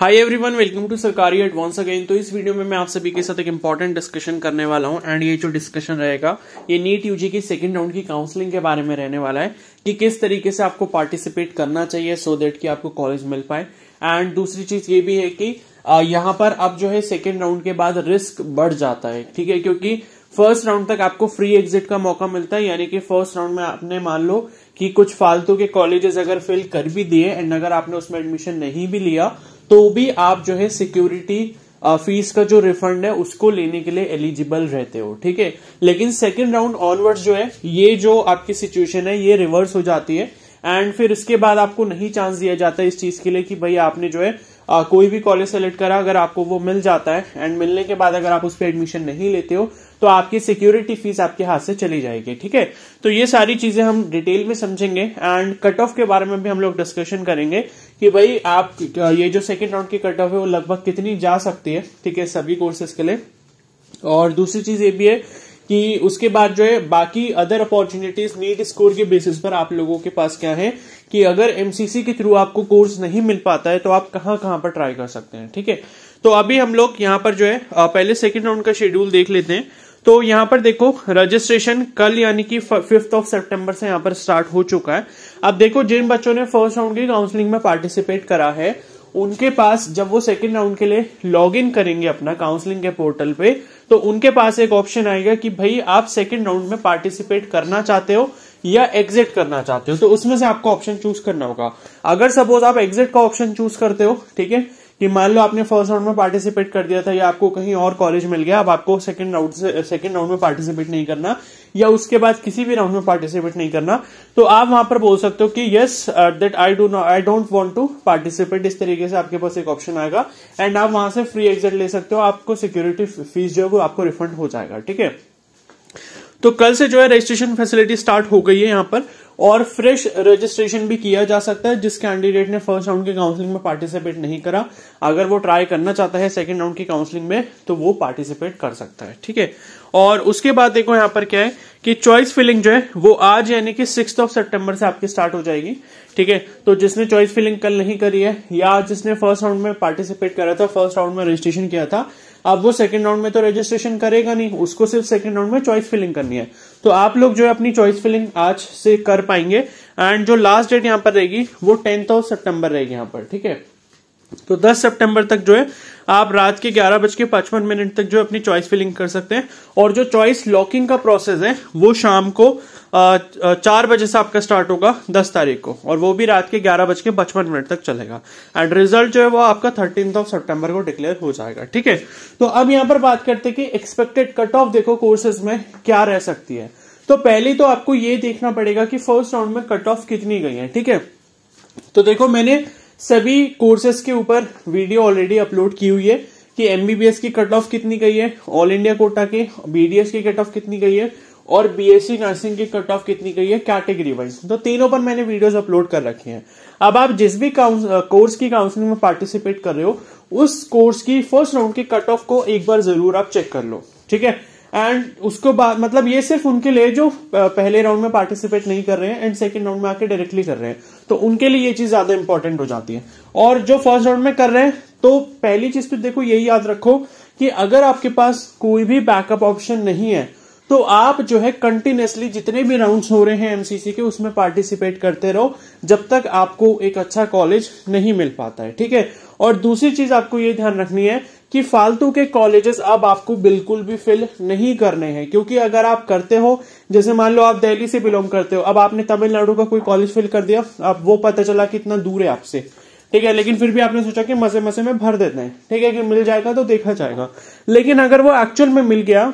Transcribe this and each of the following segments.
hi everyone welcome to Sarkari advance again तो इस video में मैं आप सभी के साथ एक इम्पॉर्टेंट डिस्कशन करने वाला हूं एंड ये जो डिस्कशन रहेगा ये नीट यूजी की सेकंड राउंड की काउंसलिंग के बारे में रहने वाला है कि किस तरीके से आपको पार्टिसिपेट करना चाहिए सो so देट कि आपको कॉलेज मिल पाए एंड दूसरी चीज ये भी है कि यहाँ पर अब जो है सेकेंड राउंड के बाद रिस्क बढ़ जाता है ठीक है क्योंकि फर्स्ट राउंड तक आपको फ्री एग्जिट का मौका मिलता है यानी कि फर्स्ट राउंड में आपने मान लो कि कुछ फालतू के कॉलेजेस अगर फिल कर भी दिए एंड अगर आपने उसमें एडमिशन नहीं भी लिया तो भी आप जो है सिक्योरिटी फीस uh, का जो रिफंड है उसको लेने के लिए एलिजिबल रहते हो ठीक है लेकिन सेकेंड राउंड ऑनवर्ड्स जो है ये जो आपकी सिचुएशन है ये रिवर्स हो जाती है एंड फिर इसके बाद आपको नहीं चांस दिया जाता है इस चीज के लिए कि भाई आपने जो है आ, कोई भी कॉलेज सेलेक्ट करा अगर आपको वो मिल जाता है एंड मिलने के बाद अगर आप उस पर एडमिशन नहीं लेते हो तो आपकी सिक्योरिटी फीस आपके हाथ से चली जाएगी ठीक है तो ये सारी चीजें हम डिटेल में समझेंगे एंड कट ऑफ के बारे में भी हम लोग डिस्कशन करेंगे कि भाई आप ये जो सेकेंड राउंड की कट ऑफ है वो लगभग कितनी जा सकती है ठीक है सभी कोर्सेज के लिए और दूसरी चीज ये भी है कि उसके बाद जो है बाकी अदर अपॉर्चुनिटीज नीट स्कोर के बेसिस पर आप लोगों के पास क्या है कि अगर एमसीसी के थ्रू आपको कोर्स नहीं मिल पाता है तो आप कहाँ कहां पर ट्राई कर सकते हैं ठीक है तो अभी हम लोग यहाँ पर जो है पहले सेकेंड राउंड का शेड्यूल देख लेते हैं तो यहां पर देखो रजिस्ट्रेशन कल यानी कि फिफ्थ ऑफ सितंबर से यहां पर स्टार्ट हो चुका है अब देखो जिन बच्चों ने फर्स्ट राउंड की काउंसलिंग में पार्टिसिपेट करा है उनके पास जब वो सेकेंड राउंड के लिए लॉग इन करेंगे अपना काउंसलिंग के पोर्टल पे तो उनके पास एक ऑप्शन आएगा कि भाई आप सेकेंड राउंड में पार्टिसिपेट करना चाहते हो या एग्जिट करना चाहते हो तो उसमें से आपको ऑप्शन चूज करना होगा अगर सपोज आप एग्जिट का ऑप्शन चूज करते हो ठीक है कि मान लो आपने फर्स्ट राउंड में पार्टिसिपेट कर दिया था या आपको कहीं और कॉलेज मिल गया अब आपको सेकंड राउंड से सेकंड राउंड में पार्टिसिपेट नहीं करना या उसके बाद किसी भी राउंड में पार्टिसिपेट नहीं करना तो आप वहां पर बोल सकते हो कि yes that I do not I don't want to participate इस तरीके से आपके पास एक ऑप्शन आएगा एंड आप वहां से फ्री एग्जिट ले सकते हो आपको सिक्योरिटी फीस जो है वो आपको रिफंड हो जाएगा ठीक है तो कल से जो है रजिस्ट्रेशन फैसिलिटी स्टार्ट हो गई है यहाँ पर और फ्रेश रजिस्ट्रेशन भी किया जा सकता है जिस कैंडिडेट ने फर्स्ट राउंड की काउंसलिंग में पार्टिसिपेट नहीं करा अगर वो ट्राई करना चाहता है सेकेंड राउंड की काउंसलिंग में तो वो पार्टिसिपेट कर सकता है ठीक है और उसके बाद देखो यहाँ पर क्या है कि चॉइस फिलिंग जो है वो आज यानी कि सिक्स ऑफ सेप्टेम्बर से आपकी स्टार्ट हो जाएगी ठीक है तो जिसने चॉइस फिलिंग कल नहीं करी है या जिसने फर्स्ट राउंड में पार्टिसिपेट करा था फर्स्ट राउंड में रजिस्ट्रेशन किया था अब वो सेकंड राउंड में तो रजिस्ट्रेशन करेगा नहीं उसको सिर्फ सेकंड राउंड में चॉइस फिलिंग करनी है तो आप लोग जो है अपनी चॉइस फिलिंग आज से कर पाएंगे एंड जो लास्ट डेट यहाँ पर रहेगी वो टेंथ ऑफ सेप्टेम्बर रहेगी यहाँ पर ठीक है तो 10 सितंबर तक जो है आप रात के ग्यारह बज के पचपन मिनट तक जो है अपनी चॉइस फिलिंग कर सकते हैं और जो चॉइस लॉकिंग का प्रोसेस है वो शाम को चार बजे से आपका स्टार्ट होगा दस तारीख को और वो भी रात के ग्यारह बज के पचपन मिनट तक चलेगा एंड रिजल्ट जो है वो आपका थर्टीन ऑफ सेप्टेम्बर को डिक्लेयर हो जाएगा ठीक है तो अब यहाँ पर बात करते कि एक्सपेक्टेड कट ऑफ देखो कोर्सेज में क्या रह सकती है तो पहले तो आपको ये देखना पड़ेगा कि फर्स्ट राउंड में कट ऑफ कितनी गई है ठीक है तो देखो मैंने सभी कोर्सेज के ऊपर वीडियो ऑलरेडी अपलोड की हुई है कि एमबीबीएस की कट ऑफ कितनी गई है ऑल इंडिया कोटा के बीडीएस की कट ऑफ कितनी गई है और बीएससी नर्सिंग की कट ऑफ कितनी गई है कैटेगरी वाइज तो तीनों पर मैंने वीडियोस अपलोड कर रखी हैं अब आप जिस भी कोर्स की काउंसलिंग में पार्टिसिपेट कर रहे हो उस कोर्स की फर्स्ट राउंड की कट ऑफ को एक बार जरूर आप चेक कर लो ठीक है एंड उसको बाद मतलब ये सिर्फ उनके लिए जो पहले राउंड में पार्टिसिपेट नहीं कर रहे हैं एंड सेकंड राउंड में आके डायरेक्टली कर रहे हैं तो उनके लिए ये चीज ज्यादा इंपॉर्टेंट हो जाती है और जो फर्स्ट राउंड में कर रहे हैं तो पहली चीज तो देखो यही याद रखो कि अगर आपके पास कोई भी बैकअप ऑप्शन नहीं है तो आप जो है कंटिन्यूसली जितने भी राउंड्स हो रहे हैं एमसीसी के उसमें पार्टिसिपेट करते रहो जब तक आपको एक अच्छा कॉलेज नहीं मिल पाता है ठीक है और दूसरी चीज आपको ये ध्यान रखनी है कि फालतू के कॉलेजेस अब आपको बिल्कुल भी फिल नहीं करने हैं क्योंकि अगर आप करते हो जैसे मान लो आप दिल्ली से बिलोंग करते हो अब आपने तमिलनाडु का कोई कॉलेज फिल कर दिया अब वो पता चला कि इतना दूर है आपसे ठीक है लेकिन फिर भी आपने सोचा कि मजे मजे में भर देते हैं ठीक है कि मिल जाएगा तो देखा जाएगा लेकिन अगर वो एक्चुअल में मिल गया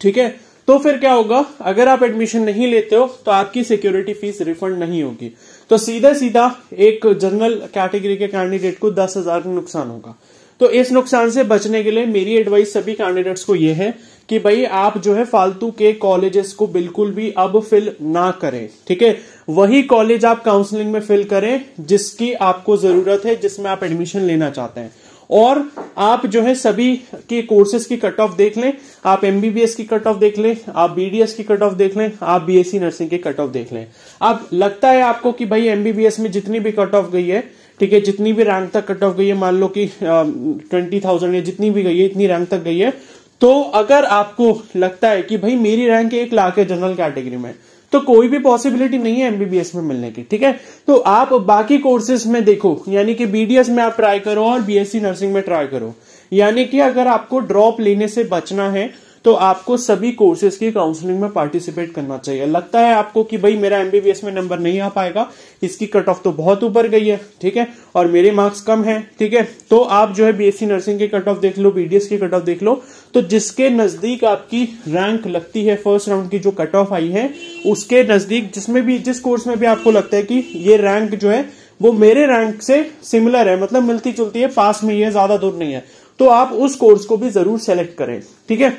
ठीक है तो फिर क्या होगा अगर आप एडमिशन नहीं लेते हो तो आपकी सिक्योरिटी फीस रिफंड नहीं होगी तो सीधा सीधा एक जनरल कैटेगरी के कैंडिडेट को दस हजार का नुकसान होगा तो इस नुकसान से बचने के लिए मेरी एडवाइस सभी कैंडिडेट्स को यह है कि भाई आप जो है फालतू के कॉलेजेस को बिल्कुल भी अब फिल ना करें ठीक है वही कॉलेज आप काउंसलिंग में फिल करें जिसकी आपको जरूरत है जिसमें आप एडमिशन लेना चाहते हैं और आप जो है सभी के कोर्सेज की कट ऑफ देख लें आप एमबीबीएस की कट ऑफ देख लें आप बीडीएस की कट ऑफ देख लें आप बीएससी नर्सिंग की कट ऑफ देख लें अब लगता है आपको कि भाई एमबीबीएस में जितनी भी कट ऑफ गई है ठीक है जितनी भी रैंक तक कट ऑफ गई है मान लो कि ट्वेंटी थाउजेंड या जितनी भी गई है इतनी रैंक तक गई है तो अगर आपको लगता है कि भाई मेरी रैंक एक लाख है जनरल कैटेगरी में तो कोई भी पॉसिबिलिटी नहीं है एमबीबीएस में मिलने की ठीक है तो आप बाकी कोर्सेज में देखो यानी कि बीडीएस में आप ट्राई करो और बीएससी नर्सिंग में ट्राई करो यानी कि अगर आपको ड्रॉप लेने से बचना है तो आपको सभी कोर्सेज की काउंसलिंग में पार्टिसिपेट करना चाहिए लगता है आपको कि भाई मेरा एमबीबीएस में नंबर नहीं आ पाएगा इसकी कट ऑफ तो बहुत ऊपर गई है ठीक है और मेरे मार्क्स कम है ठीक है तो आप जो है बीएससी नर्सिंग के कट ऑफ देख लो बीडीएस की कट ऑफ देख लो तो जिसके नजदीक आपकी रैंक लगती है फर्स्ट राउंड की जो कट ऑफ आई है उसके नजदीक जिसमें भी जिस कोर्स में भी आपको लगता है कि ये रैंक जो है वो मेरे रैंक से सिमिलर है मतलब मिलती जुलती है पास में ही है ज्यादा दूर नहीं है तो आप उस कोर्स को भी जरूर सेलेक्ट करें ठीक है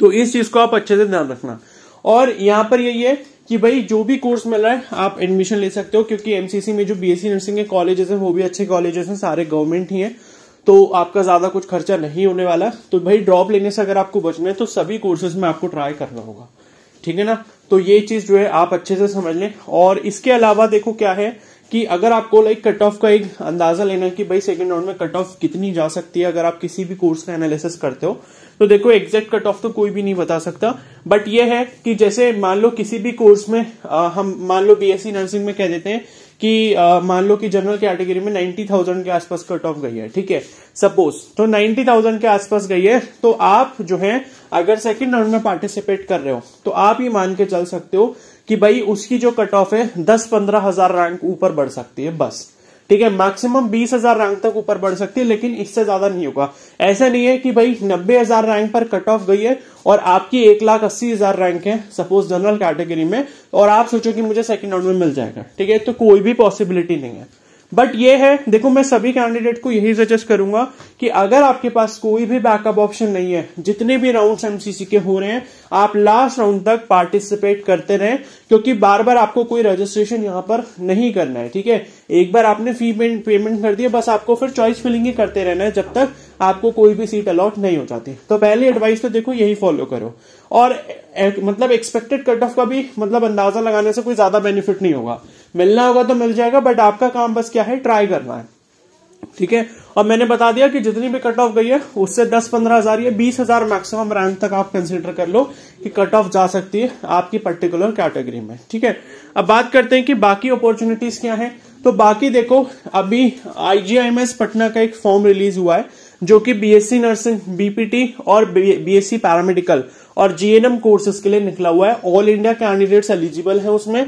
तो इस चीज को आप अच्छे से ध्यान रखना और यहाँ पर यही है कि भाई जो भी कोर्स मिल रहा है आप एडमिशन ले सकते हो क्योंकि एमसीसी में जो बीएससी नर्सिंग के कॉलेजेस हैं वो भी अच्छे कॉलेजेस हैं सारे गवर्नमेंट ही हैं तो आपका ज्यादा कुछ खर्चा नहीं होने वाला तो भाई ड्रॉप लेने से अगर आपको बचना है तो सभी कोर्सेज में आपको ट्राई करना होगा ठीक है ना तो ये चीज जो है आप अच्छे से समझ लें और इसके अलावा देखो क्या है कि अगर आपको लाइक कट ऑफ का एक अंदाजा लेना है कि भाई सेकंड राउंड में कट ऑफ कितनी जा सकती है अगर आप किसी भी कोर्स का एनालिसिस करते हो तो देखो एग्जैक्ट कट ऑफ तो कोई भी नहीं बता सकता बट ये है कि जैसे मान लो किसी भी कोर्स में आ, हम मान लो बीएससी नर्सिंग में कह देते हैं कि मान लो कि जनरल कैटेगरी में थाउजेंड के आसपास कट ऑफ गई है ठीक है सपोज तो थाउजेंड के आसपास गई है तो आप जो है अगर सेकंड राउंड में पार्टिसिपेट कर रहे हो तो आप ये मान के चल सकते हो कि भाई उसकी जो कट ऑफ है दस पंद्रह हजार रैंक ऊपर बढ़ सकती है बस ठीक है मैक्सिमम बीस हजार रैंक तक ऊपर बढ़ सकती है लेकिन इससे ज्यादा नहीं होगा ऐसा नहीं है कि भाई नब्बे हजार रैंक पर कट ऑफ गई है और आपकी एक लाख अस्सी हजार रैंक है सपोज जनरल कैटेगरी में और आप सोचो कि मुझे सेकंड राउंड में मिल जाएगा ठीक है तो कोई भी पॉसिबिलिटी नहीं है बट ये है देखो मैं सभी कैंडिडेट को यही सजेस्ट करूंगा कि अगर आपके पास कोई भी बैकअप ऑप्शन नहीं है जितने भी राउंड एमसीसी के हो रहे हैं आप लास्ट राउंड तक पार्टिसिपेट करते रहें क्योंकि बार बार आपको कोई रजिस्ट्रेशन यहां पर नहीं करना है ठीक है एक बार आपने फी पेमेंट कर दिया बस आपको फिर चॉइस फिलिंग ही करते रहना है जब तक आपको कोई भी सीट अलॉट नहीं हो जाती तो पहली एडवाइस तो देखो यही फॉलो करो और मतलब एक्सपेक्टेड कट ऑफ का भी मतलब अंदाजा लगाने से कोई ज्यादा बेनिफिट नहीं होगा मिलना होगा तो मिल जाएगा बट आपका काम बस क्या है ट्राई करना है ठीक है और मैंने बता दिया कि जितनी भी कट ऑफ गई है उससे दस पंद्रह हजार या बीस हजार मैक्सिमम रैंक तक आप कंसिडर कर लो कि कट ऑफ जा सकती है आपकी पर्टिकुलर कैटेगरी में ठीक है अब बात करते हैं कि बाकी अपॉर्चुनिटीज क्या है तो बाकी देखो अभी आईजीआईएमएस पटना का एक फॉर्म रिलीज हुआ है जो कि बीएससी नर्सिंग बीपीटी और बीएससी पैरामेडिकल और जीएनएम कोर्सेज के लिए निकला हुआ है ऑल इंडिया कैंडिडेट्स एलिजिबल है उसमें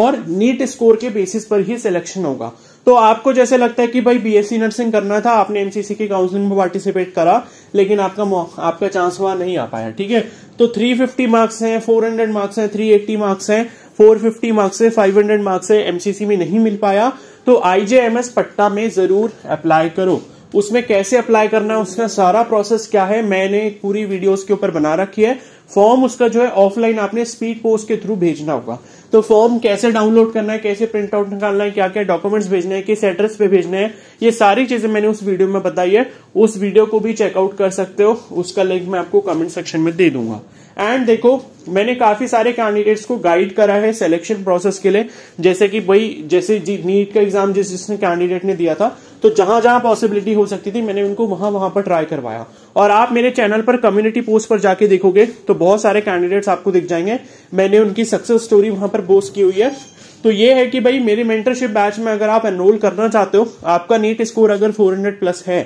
और नीट स्कोर के बेसिस पर ही सिलेक्शन होगा तो आपको जैसे लगता है कि भाई बीएससी नर्सिंग करना था आपने एमसीसी की काउंसलिंग में पार्टिसिपेट करा लेकिन आपका आपका चांस हुआ नहीं आ पाया ठीक है तो 350 मार्क्स हैं 400 मार्क्स हैं 380 मार्क्स हैं 450 मार्क्स है 500 मार्क्स है एमसीसी में नहीं मिल पाया तो आईजेएमएस पट्टा में जरूर अप्लाई करो उसमें कैसे अप्लाई करना है उसका सारा प्रोसेस क्या है मैंने पूरी वीडियोस के ऊपर बना रखी है फॉर्म उसका जो है ऑफलाइन आपने स्पीड पोस्ट के थ्रू भेजना होगा तो फॉर्म कैसे डाउनलोड करना है कैसे प्रिंट आउट निकालना है क्या क्या डॉक्यूमेंट्स भेजने हैं किस एड्रेस पे भेजने हैं ये सारी चीजें मैंने उस वीडियो में बताई है उस वीडियो को भी चेकआउट कर सकते हो उसका लिंक मैं आपको कमेंट सेक्शन में दे दूंगा एंड देखो मैंने काफी सारे कैंडिडेट्स को गाइड करा है सिलेक्शन प्रोसेस के लिए जैसे कि भाई जैसे नीट का एग्जाम जिस जिसने कैंडिडेट ने दिया था तो जहां जहां पॉसिबिलिटी हो सकती थी मैंने उनको वहां वहां पर ट्राई करवाया और आप मेरे चैनल पर कम्युनिटी पोस्ट पर जाके देखोगे तो बहुत सारे कैंडिडेट्स आपको दिख जाएंगे मैंने उनकी सक्सेस स्टोरी वहां पर पोस्ट की हुई है तो ये है कि भाई मेरे मेंटरशिप बैच में अगर आप एनरोल करना चाहते हो आपका नीट स्कोर अगर 400 प्लस है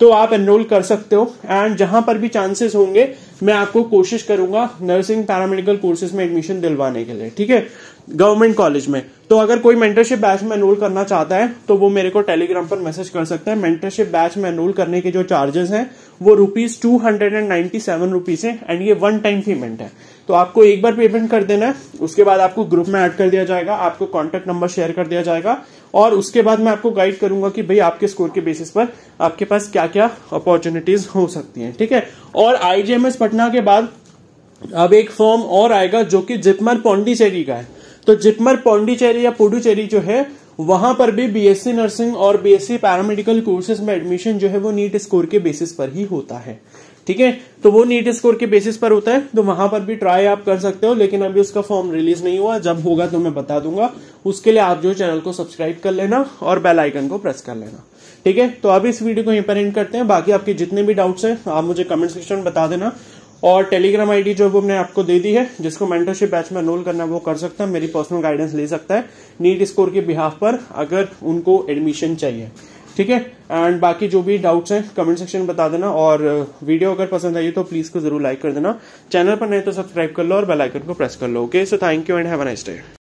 तो आप एनरोल कर सकते हो एंड जहां पर भी चांसेस होंगे मैं आपको कोशिश करूंगा नर्सिंग पैरामेडिकल कोर्सेज में एडमिशन दिलवाने के लिए ठीक है गवर्नमेंट कॉलेज में तो अगर कोई मेंटरशिप बैच में एनरोल करना चाहता है तो वो मेरे को टेलीग्राम पर मैसेज कर सकता है मेंटरशिप बैच में एनरोल करने के जो चार्जेस हैं वो rupees two hundred and ninety seven rupees है एंड ये वन टाइम पेमेंट है तो आपको एक बार पेमेंट कर देना है उसके बाद आपको ग्रुप में ऐड कर दिया जाएगा आपको कॉन्टेक्ट नंबर शेयर कर दिया जाएगा और उसके बाद मैं आपको गाइड करूंगा कि भाई आपके स्कोर के बेसिस पर आपके पास क्या क्या अपॉर्चुनिटीज हो सकती हैं ठीक है और आईजीएमएस पटना के बाद अब एक फॉर्म और आएगा जो कि जिपमर पौंडीचेरी का है तो जिपमर पौंडीचेरी या पुडुचेरी जो है वहां पर भी बीएससी नर्सिंग और बीएससी पैरामेडिकल कोर्सेज में एडमिशन जो है वो नीट स्कोर के बेसिस पर ही होता है ठीक है तो वो नीट स्कोर के बेसिस पर होता है तो वहां पर भी ट्राई आप कर सकते हो लेकिन अभी उसका फॉर्म रिलीज नहीं हुआ जब होगा तो मैं बता दूंगा उसके लिए आप जो चैनल को सब्सक्राइब कर लेना और बेल आइकन को प्रेस कर लेना ठीक है तो अब इस वीडियो को यहीं पर एंड करते हैं बाकी आपके जितने भी डाउट्स हैं आप मुझे कमेंट सेक्शन में बता देना और टेलीग्राम आईडी जो हमने आपको दे दी है जिसको मेंटरशिप बैच में अनोल करना वो कर सकता है मेरी पर्सनल गाइडेंस ले सकता है नीट स्कोर के बिहाफ पर अगर उनको एडमिशन चाहिए ठीक है एंड बाकी जो भी डाउट्स हैं कमेंट सेक्शन में बता देना और वीडियो अगर पसंद आई तो प्लीज को जरूर लाइक कर देना चैनल पर नहीं तो सब्सक्राइब कर लो और बेलाइकन को प्रेस कर लो okay so thank you and have a nice day